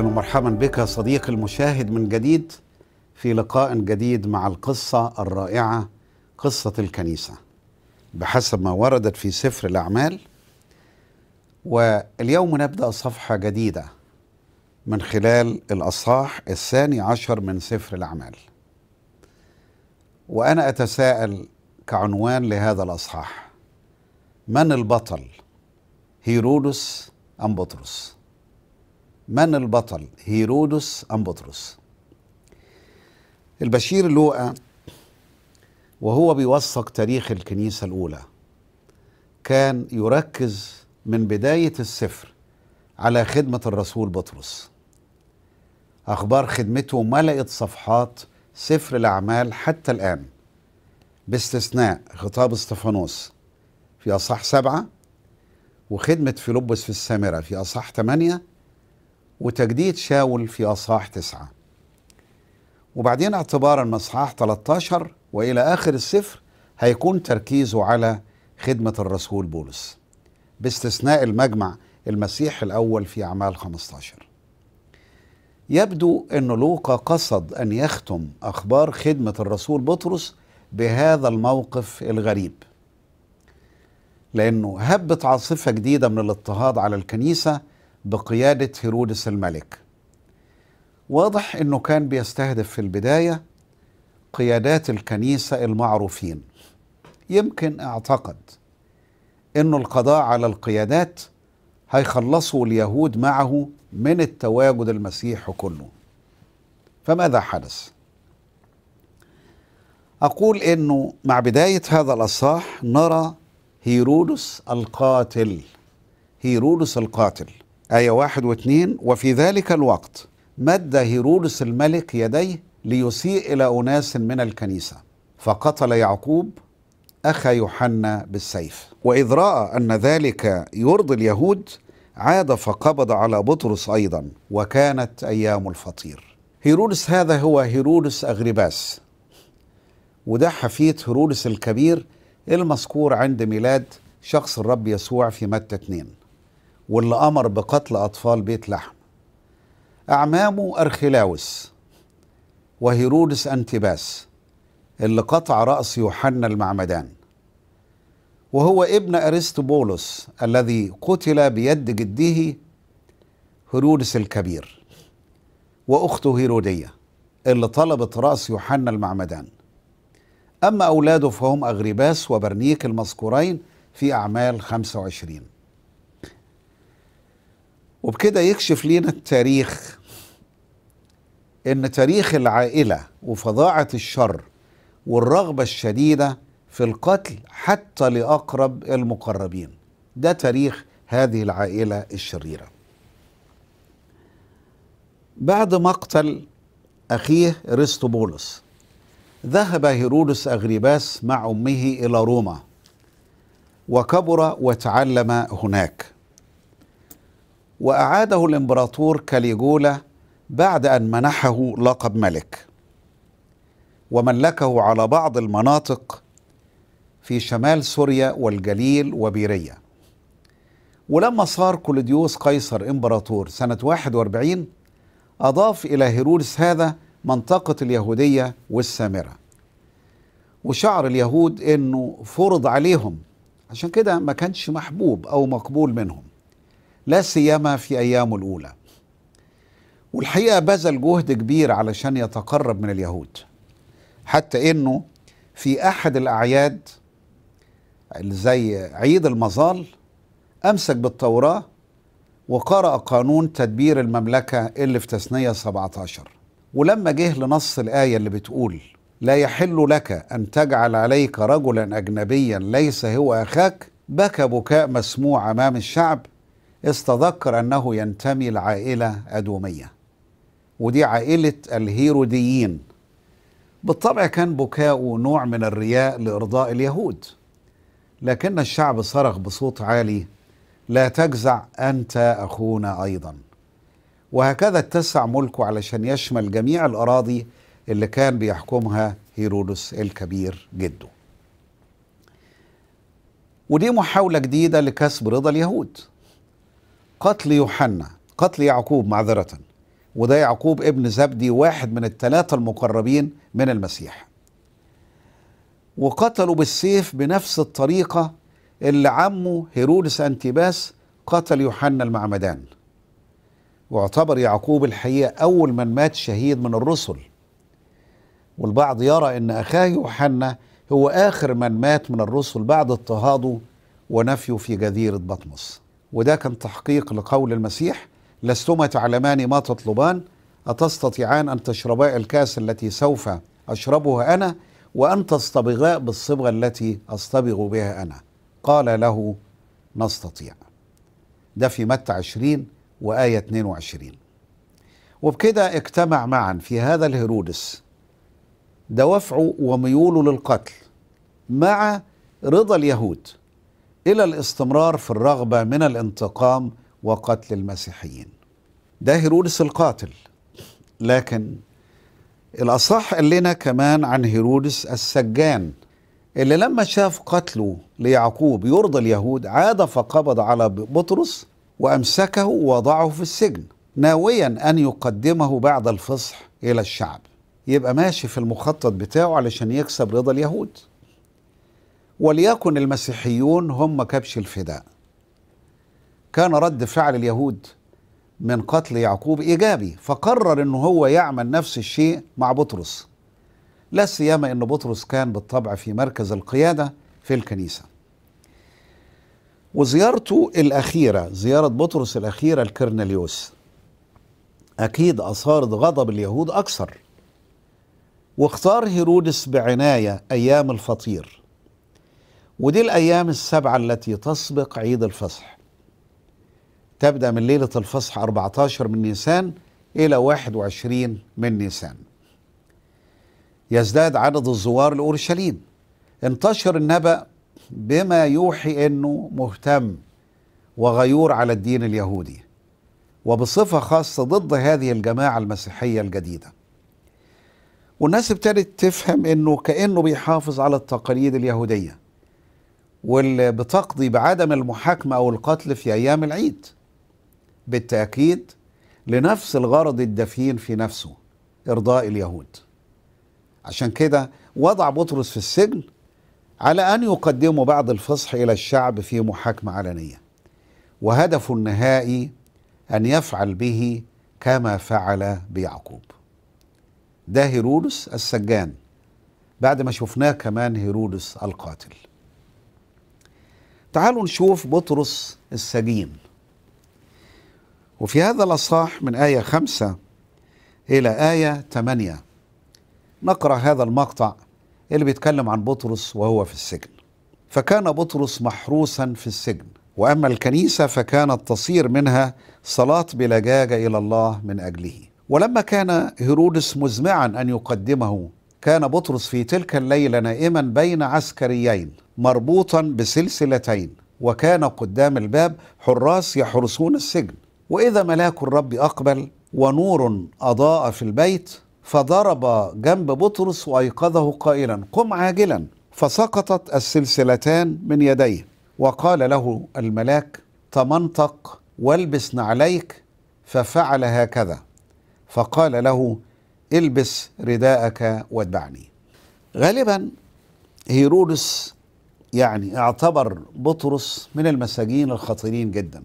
اهلا ومرحبا بك صديقي المشاهد من جديد في لقاء جديد مع القصه الرائعه قصه الكنيسه بحسب ما وردت في سفر الاعمال واليوم نبدا صفحه جديده من خلال الاصحاح الثاني عشر من سفر الاعمال وانا اتساءل كعنوان لهذا الاصحاح من البطل هيرودس ام بطرس من البطل هيرودس أم بطرس البشير لوقا وهو بيوثق تاريخ الكنيسة الأولى كان يركز من بداية السفر على خدمة الرسول بطرس أخبار خدمته ملأت صفحات سفر الأعمال حتى الآن باستثناء خطاب استفانوس في أصح سبعة وخدمة فيلبس في السامرة في أصح ثمانية وتجديد شاول في أصحاح تسعة وبعدين اعتبارا من أصحاح 13 وإلى آخر السفر هيكون تركيزه على خدمة الرسول بولس باستثناء المجمع المسيح الأول في أعمال 15 يبدو أن لوقا قصد أن يختم أخبار خدمة الرسول بطرس بهذا الموقف الغريب لأنه هبت عاصفة جديدة من الاضطهاد على الكنيسة بقيادة هيرودس الملك واضح أنه كان بيستهدف في البداية قيادات الكنيسة المعروفين يمكن اعتقد أنه القضاء على القيادات هيخلصوا اليهود معه من التواجد المسيحي كله فماذا حدث؟ أقول أنه مع بداية هذا الأصحاح نرى هيرودس القاتل هيرودس القاتل آية واحد واثنين وفي ذلك الوقت مد هيرودس الملك يديه ليسيء إلى أناس من الكنيسة فقتل يعقوب أخ يوحنا بالسيف وإذ رأى أن ذلك يرضي اليهود عاد فقبض على بطرس أيضا وكانت أيام الفطير هيرودس هذا هو هيرودس أغرباس وده حفيد هيرودس الكبير المذكور عند ميلاد شخص الرب يسوع في متى اتنين واللي امر بقتل اطفال بيت لحم اعمامه ارخلاوس وهيرودس انتباس اللي قطع راس يوحنا المعمدان وهو ابن ارستوبولوس الذي قتل بيد جده هيرودس الكبير واخته هيروديه اللي طلبت راس يوحنا المعمدان اما اولاده فهم اغريباس وبرنيك المذكورين في اعمال 25 وبكده يكشف لينا التاريخ ان تاريخ العائله وفظاعه الشر والرغبه الشديده في القتل حتى لاقرب المقربين ده تاريخ هذه العائله الشريره بعد مقتل اخيه ارسطوبولس ذهب هيرودس اغريباس مع امه الى روما وكبر وتعلم هناك وأعاده الإمبراطور كاليجولا بعد أن منحه لقب ملك وملكه على بعض المناطق في شمال سوريا والجليل وبيرية ولما صار كلوديوس قيصر إمبراطور سنة 41 أضاف إلى هيرودس هذا منطقة اليهودية والسامرة وشعر اليهود إنه فرض عليهم عشان كده ما كانش محبوب أو مقبول منهم لا سيما في أيامه الأولى والحقيقة بذل جهد كبير علشان يتقرب من اليهود حتى أنه في أحد الأعياد اللي زي عيد المظال أمسك بالتوراة وقرأ قانون تدبير المملكة اللي في تثنية 17 ولما جه لنص الآية اللي بتقول لا يحل لك أن تجعل عليك رجلا أجنبيا ليس هو أخاك بكى بكاء مسموع أمام الشعب استذكر أنه ينتمي لعائلة أدومية ودي عائلة الهيروديين بالطبع كان بكاؤه نوع من الرياء لإرضاء اليهود لكن الشعب صرخ بصوت عالي لا تجزع أنت أخونا أيضا وهكذا اتسع ملكه علشان يشمل جميع الأراضي اللي كان بيحكمها هيرودس الكبير جده ودي محاولة جديدة لكسب رضا اليهود قتل يوحنا قتل يعقوب معذرة وده يعقوب ابن زبدي واحد من الثلاثة المقربين من المسيح وقتلوا بالسيف بنفس الطريقة اللي عمه هيرودس أنتيباس قتل يوحنا المعمدان واعتبر يعقوب الحقيقة أول من مات شهيد من الرسل والبعض يرى أن أخاه يوحنا هو آخر من مات من الرسل بعد اضطهاده ونفيه في جزيرة بطمس وده كان تحقيق لقول المسيح لستما تعلمان ما تطلبان أتستطيعان أن تشربا الكاس التي سوف أشربها أنا وأن تصطبغا بالصبغة التي أصطبغ بها أنا قال له نستطيع ده في متى 20 وآية 22 وبكده اجتمع معا في هذا الهرودس دوافعه وميوله للقتل مع رضا اليهود إلى الاستمرار في الرغبة من الانتقام وقتل المسيحيين ده هيرودس القاتل لكن الأصح قال لنا كمان عن هيرودس السجان اللي لما شاف قتله ليعقوب يرضى اليهود عاد فقبض على بطرس وأمسكه ووضعه في السجن ناويا أن يقدمه بعد الفصح إلى الشعب يبقى ماشي في المخطط بتاعه علشان يكسب رضا اليهود وليكن المسيحيون هم كبش الفداء كان رد فعل اليهود من قتل يعقوب إيجابي فقرر أنه هو يعمل نفس الشيء مع بطرس لا سيما أن بطرس كان بالطبع في مركز القيادة في الكنيسة وزيارته الأخيرة زيارة بطرس الأخيرة لكرنليوس أكيد أثارت غضب اليهود أكثر واختار هيرودس بعناية أيام الفطير ودي الأيام السبعة التي تسبق عيد الفصح تبدأ من ليلة الفصح 14 من نيسان إلى 21 من نيسان يزداد عدد الزوار لأورشليم انتشر النبأ بما يوحي أنه مهتم وغيور على الدين اليهودي وبصفة خاصة ضد هذه الجماعة المسيحية الجديدة والناس ابتدت تفهم أنه كأنه بيحافظ على التقاليد اليهودية واللي بتقضي بعدم المحاكمة أو القتل في أيام العيد بالتأكيد لنفس الغرض الدفين في نفسه إرضاء اليهود عشان كده وضع بطرس في السجن على أن يقدموا بعض الفصح إلى الشعب في محاكمة علنية وهدفه النهائي أن يفعل به كما فعل بيعقوب ده هيرودس السجان بعد ما شفناه كمان هيرودس القاتل تعالوا نشوف بطرس السجين وفي هذا الأصحاح من آية خمسة إلى آية ثمانية نقرأ هذا المقطع اللي بيتكلم عن بطرس وهو في السجن فكان بطرس محروسا في السجن وأما الكنيسة فكانت تصير منها صلاة بلجاجة إلى الله من أجله ولما كان هيرودس مزمعا أن يقدمه كان بطرس في تلك الليلة نائما بين عسكريين مربوطا بسلسلتين وكان قدام الباب حراس يحرسون السجن وإذا ملاك الرب أقبل ونور أضاء في البيت فضرب جنب بطرس وأيقظه قائلا قم عاجلا فسقطت السلسلتان من يديه وقال له الملاك تمنطق والبس نعليك ففعل هكذا فقال له البس رداءك واتبعني غالبا هيرودس يعني اعتبر بطرس من المساجين الخطيرين جدا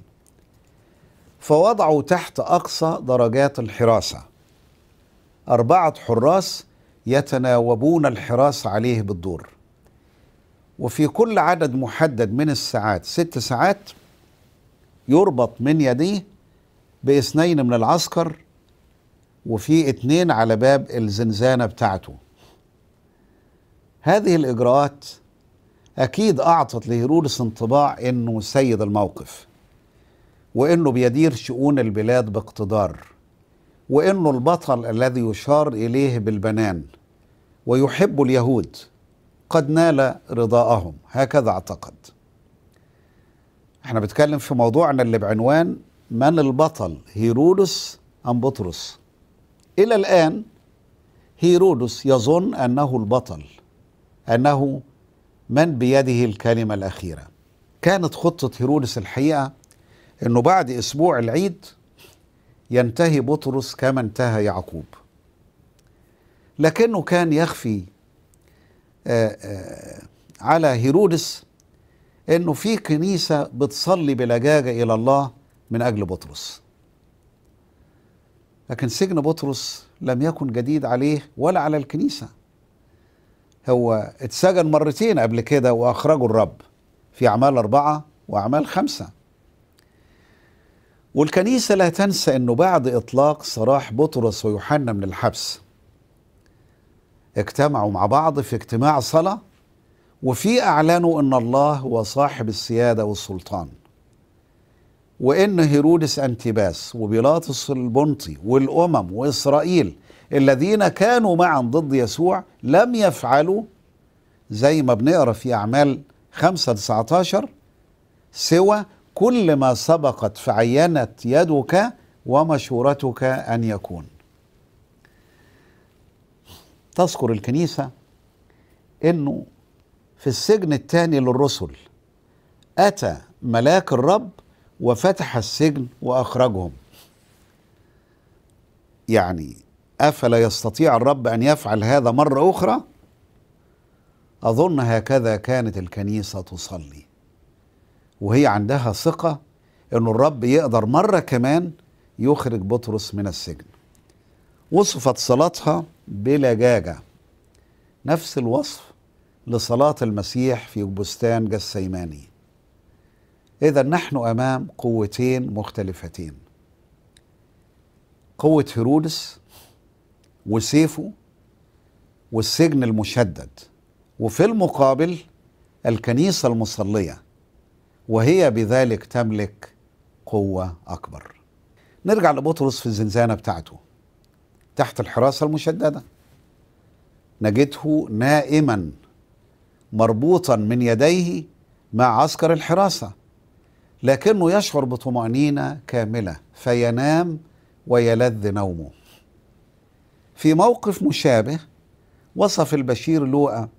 فوضعوا تحت أقصى درجات الحراسة أربعة حراس يتناوبون الحراس عليه بالدور وفي كل عدد محدد من الساعات ست ساعات يربط من يديه باثنين من العسكر وفي اتنين على باب الزنزانة بتاعته هذه الإجراءات أكيد أعطت لهيرودس انطباع أنه سيد الموقف وأنه بيدير شؤون البلاد باقتدار وأنه البطل الذي يشار إليه بالبنان ويحب اليهود قد نال رضاءهم هكذا أعتقد احنا بنتكلم في موضوعنا اللي بعنوان من البطل هيرودس أم بطرس إلى الآن هيرودس يظن أنه البطل أنه من بيده الكلمة الأخيرة كانت خطة هيرودس الحقيقة أنه بعد أسبوع العيد ينتهي بطرس كما انتهى يعقوب لكنه كان يخفي آه، آه، على هيرودس انه في كنيسه بتصلي بلجاجه الى الله من اجل بطرس لكن سجن بطرس لم يكن جديد عليه ولا على الكنيسة هو اتسجن مرتين قبل كده وأخرجه الرب في أعمال أربعة وأعمال خمسة والكنيسة لا تنسى أنه بعد إطلاق سراح بطرس ويوحنا من الحبس اجتمعوا مع بعض في اجتماع صلاة وفي أعلنوا أن الله هو صاحب السيادة والسلطان وإن هيرودس أنتباس وبيلاطس البنطي والأمم وإسرائيل الذين كانوا معا ضد يسوع لم يفعلوا زي ما بنقرا في أعمال 5 19 سوى كل ما سبقت فعينت يدك ومشورتك أن يكون تذكر الكنيسة أنه في السجن الثاني للرسل أتى ملاك الرب وفتح السجن واخرجهم يعني افلا يستطيع الرب ان يفعل هذا مره اخرى اظن هكذا كانت الكنيسه تصلي وهي عندها ثقه ان الرب يقدر مره كمان يخرج بطرس من السجن وصفت صلاتها بلجاجه نفس الوصف لصلاه المسيح في بستان جسيماني إذا نحن أمام قوتين مختلفتين قوة هيرودس وسيفه والسجن المشدد وفي المقابل الكنيسة المصلية وهي بذلك تملك قوة أكبر نرجع لبطرس في الزنزانة بتاعته تحت الحراسة المشددة نجده نائما مربوطا من يديه مع عسكر الحراسة لكنه يشعر بطمأنينة كاملة فينام ويلذ نومه في موقف مشابه وصف البشير لوقا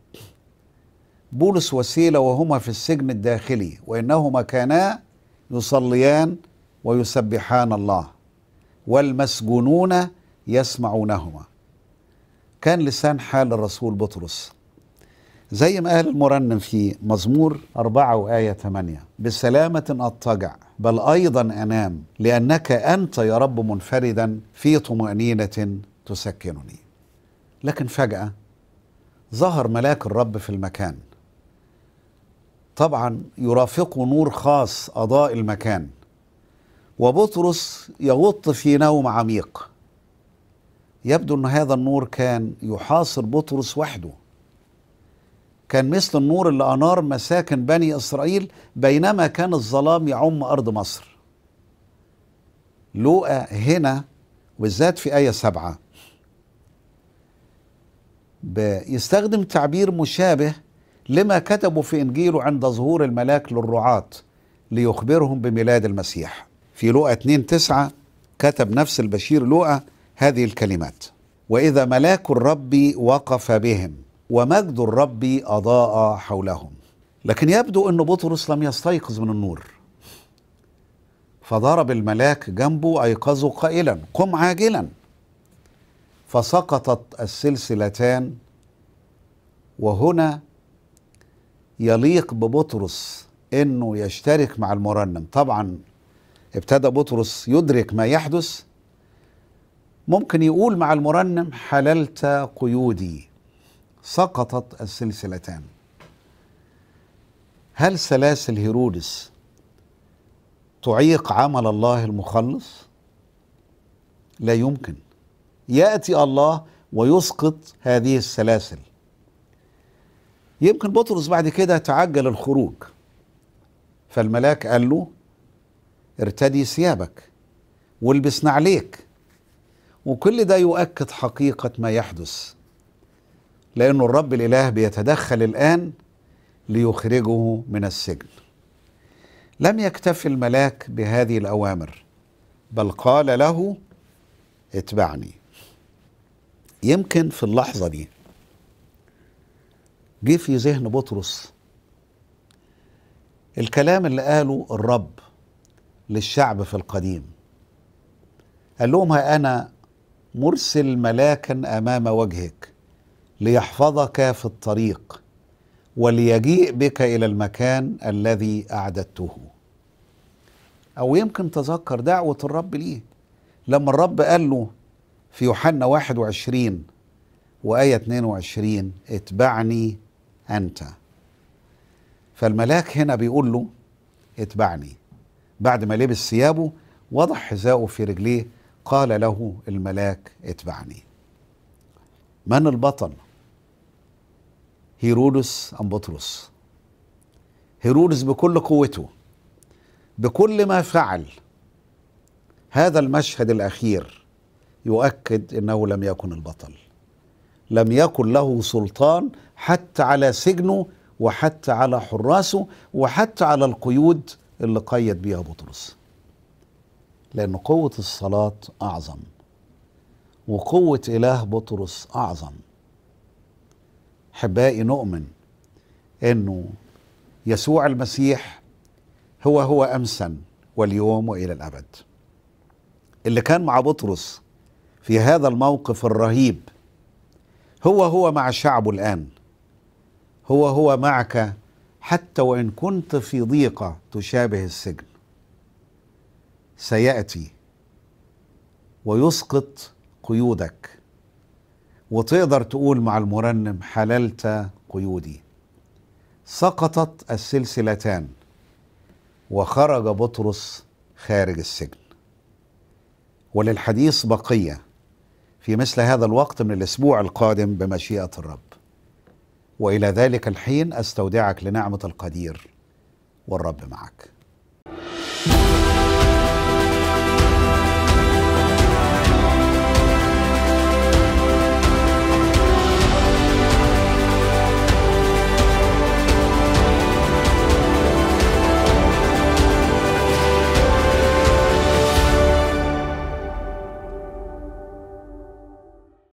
بولس وسيلة وهما في السجن الداخلي وإنهما كانا يصليان ويسبحان الله والمسجونون يسمعونهما كان لسان حال الرسول بطرس زي ما قال المرنم في مزمور أربعة وآية ثمانية بسلامة أضطجع بل أيضا أنام لأنك أنت يا رب منفردا في طمأنينة تسكنني لكن فجأة ظهر ملاك الرب في المكان طبعا يرافقه نور خاص أضاء المكان وبطرس يغط في نوم عميق يبدو أن هذا النور كان يحاصر بطرس وحده كان مثل النور اللي أنار مساكن بني إسرائيل بينما كان الظلام يعم أرض مصر لوقا هنا وبالذات في آية سبعة بيستخدم تعبير مشابه لما كتبه في إنجيله عند ظهور الملاك للرعاة ليخبرهم بميلاد المسيح في لوقا 2 9 كتب نفس البشير لوقا هذه الكلمات وإذا ملاك الرب وقف بهم ومجد الرب أضاء حولهم لكن يبدو أن بطرس لم يستيقظ من النور فضرب الملاك جنبه أيقظه قائلا قم عاجلا فسقطت السلسلتان وهنا يليق ببطرس انه يشترك مع المرنم طبعا ابتدى بطرس يدرك ما يحدث ممكن يقول مع المرنم حللت قيودي سقطت السلسلتان هل سلاسل هيرودس تعيق عمل الله المخلص لا يمكن ياتي الله ويسقط هذه السلاسل يمكن بطرس بعد كده تعجل الخروج فالملاك قال له ارتدي ثيابك والبس نعليك وكل ده يؤكد حقيقه ما يحدث لأنه الرب الإله بيتدخل الآن ليخرجه من السجن لم يكتف الملاك بهذه الأوامر بل قال له اتبعني يمكن في اللحظة دي جه في ذهن بطرس الكلام اللي قاله الرب للشعب في القديم قال لهم ها أنا مرسل ملاكا أمام وجهك ليحفظك في الطريق وليجيء بك الى المكان الذي اعددته او يمكن تذكر دعوه الرب ليه لما الرب قال له في يوحنا 21 وايه 22 اتبعني انت فالملاك هنا بيقول له اتبعني بعد ما لبس ثيابه وضع حذاءه في رجليه قال له الملاك اتبعني من البطل هيرودس أم بطرس هيرودس بكل قوته بكل ما فعل هذا المشهد الأخير يؤكد أنه لم يكن البطل لم يكن له سلطان حتى على سجنه وحتى على حراسه وحتى على القيود اللي قيد بها بطرس لأن قوة الصلاة أعظم وقوة إله بطرس أعظم احبائي نؤمن انه يسوع المسيح هو هو امسا واليوم والى الابد اللي كان مع بطرس في هذا الموقف الرهيب هو هو مع شعبه الان هو هو معك حتى وان كنت في ضيقه تشابه السجن سياتي ويسقط قيودك وتقدر تقول مع المرنم حللت قيودي سقطت السلسلتان وخرج بطرس خارج السجن وللحديث بقيه في مثل هذا الوقت من الاسبوع القادم بمشيئه الرب والى ذلك الحين استودعك لنعمه القدير والرب معك thank you